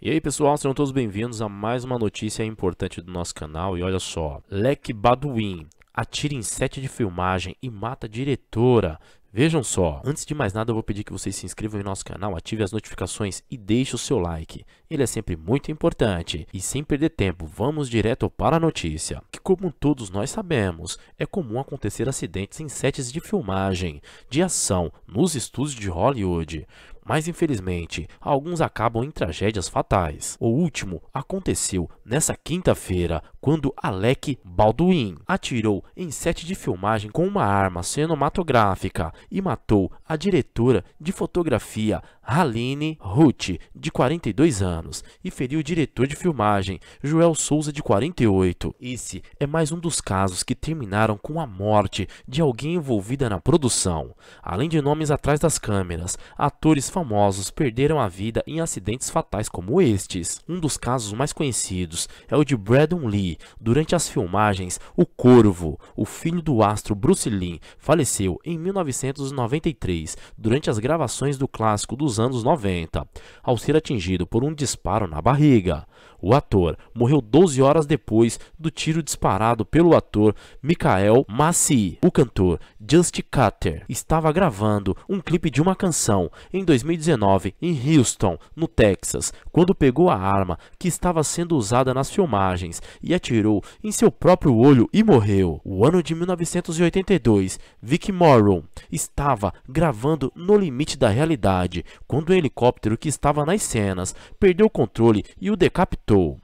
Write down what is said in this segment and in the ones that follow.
E aí pessoal, sejam todos bem-vindos a mais uma notícia importante do nosso canal e olha só, Leque Baduin atira em set de filmagem e mata diretora. Vejam só, antes de mais nada eu vou pedir que vocês se inscrevam em nosso canal, ative as notificações e deixe o seu like. Ele é sempre muito importante. E sem perder tempo, vamos direto para a notícia, que como todos nós sabemos, é comum acontecer acidentes em sets de filmagem, de ação, nos estúdios de Hollywood mas infelizmente alguns acabam em tragédias fatais. O último aconteceu nessa quinta-feira, quando Alec Baldwin atirou em set de filmagem com uma arma cinematográfica e matou a diretora de fotografia Haline Ruth, de 42 anos, e feriu o diretor de filmagem Joel Souza, de 48. Esse é mais um dos casos que terminaram com a morte de alguém envolvida na produção. Além de nomes atrás das câmeras, atores famosos perderam a vida em acidentes fatais como estes. Um dos casos mais conhecidos é o de Braden Lee. Durante as filmagens, o Corvo, o filho do astro Bruce Lee, faleceu em 1993 durante as gravações do clássico dos anos 90, ao ser atingido por um disparo na barriga. O ator morreu 12 horas depois do tiro disparado pelo ator Michael Massey. O cantor Justin Cutter estava gravando um clipe de uma canção em 2000 2019, em Houston, no Texas, quando pegou a arma que estava sendo usada nas filmagens e atirou em seu próprio olho e morreu. O ano de 1982, Vic Morrow estava gravando No Limite da Realidade, quando o um helicóptero que estava nas cenas perdeu o controle e o decapitou.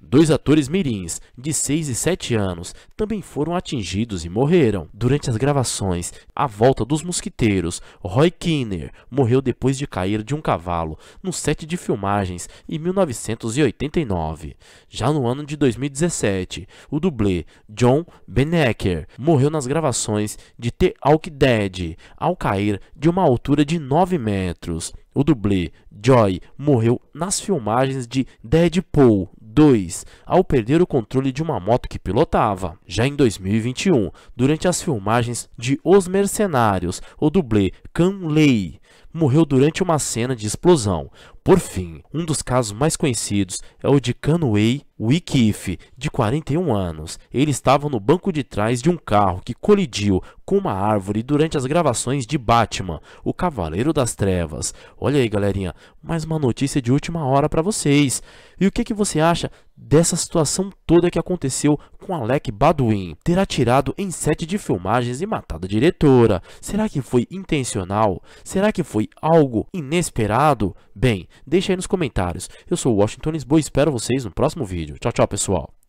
Dois atores mirins, de 6 e 7 anos, também foram atingidos e morreram. Durante as gravações, A Volta dos Mosquiteiros, Roy Kinner morreu depois de cair de um cavalo no set de filmagens em 1989. Já no ano de 2017, o dublê John Benecker morreu nas gravações de The Alk Dead ao cair de uma altura de 9 metros. O dublê Joy morreu nas filmagens de Deadpool 2, ao perder o controle de uma moto que pilotava. Já em 2021, durante as filmagens de Os Mercenários, o dublê Cam Lei morreu durante uma cena de explosão. Por fim, um dos casos mais conhecidos é o de Kanwei Wikife, de 41 anos. Ele estava no banco de trás de um carro que colidiu com uma árvore durante as gravações de Batman, o Cavaleiro das Trevas. Olha aí, galerinha, mais uma notícia de última hora para vocês. E o que, que você acha dessa situação toda que aconteceu com Alec Baldwin, ter atirado em sete de filmagens e matado a diretora. Será que foi intencional? Será que foi algo inesperado? Bem, deixa aí nos comentários. Eu sou o Washington Lisboa e espero vocês no próximo vídeo. Tchau, tchau, pessoal.